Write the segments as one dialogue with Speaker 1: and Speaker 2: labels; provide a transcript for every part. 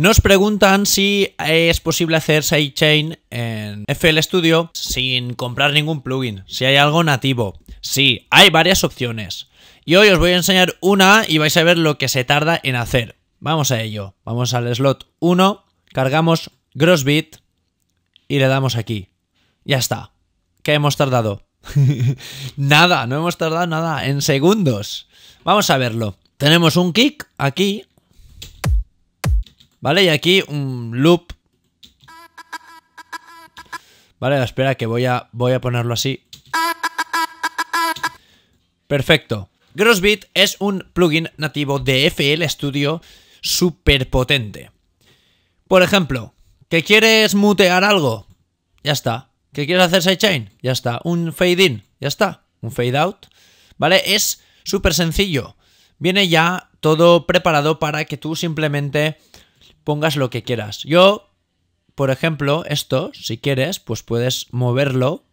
Speaker 1: Nos preguntan si eh, es posible hacer sidechain en FL Studio sin comprar ningún plugin, si hay algo nativo. Sí, hay varias opciones. Y hoy os voy a enseñar una y vais a ver lo que se tarda en hacer. Vamos a ello. Vamos al slot 1, cargamos Grossbit y le damos aquí. Ya está. ¿Qué hemos tardado? nada, no hemos tardado nada, en segundos. Vamos a verlo. Tenemos un kick aquí ¿Vale? Y aquí un loop. Vale, espera que voy a, voy a ponerlo así. Perfecto. Grossbit es un plugin nativo de FL Studio súper potente. Por ejemplo, ¿que quieres mutear algo? Ya está. ¿Que quieres hacer sidechain? Ya está. Un fade in, ya está. Un fade out. ¿Vale? Es súper sencillo. Viene ya todo preparado para que tú simplemente pongas lo que quieras. Yo, por ejemplo, esto, si quieres, pues puedes moverlo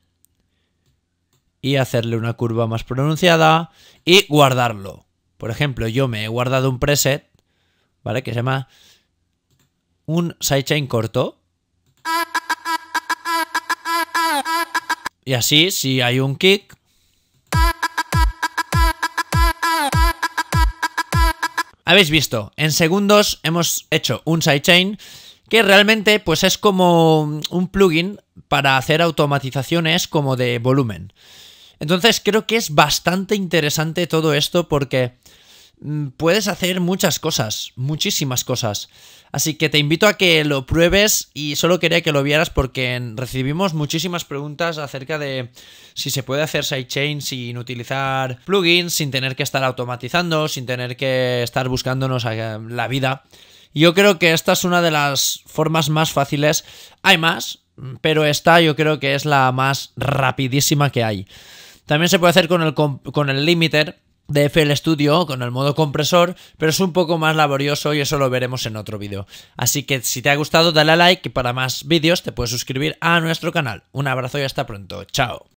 Speaker 1: y hacerle una curva más pronunciada y guardarlo. Por ejemplo, yo me he guardado un preset, ¿vale? Que se llama un sidechain corto. Y así, si hay un kick, Habéis visto, en segundos hemos hecho un sidechain que realmente pues es como un plugin para hacer automatizaciones como de volumen. Entonces creo que es bastante interesante todo esto porque Mm, puedes hacer muchas cosas, muchísimas cosas. Así que te invito a que lo pruebes y solo quería que lo vieras porque recibimos muchísimas preguntas acerca de si se puede hacer sidechain sin utilizar plugins, sin tener que estar automatizando, sin tener que estar buscándonos eh, la vida. Yo creo que esta es una de las formas más fáciles. Hay más, pero esta yo creo que es la más rapidísima que hay. También se puede hacer con el, con el limiter, de FL Studio con el modo compresor, pero es un poco más laborioso y eso lo veremos en otro vídeo. Así que si te ha gustado dale a like y para más vídeos te puedes suscribir a nuestro canal. Un abrazo y hasta pronto. Chao.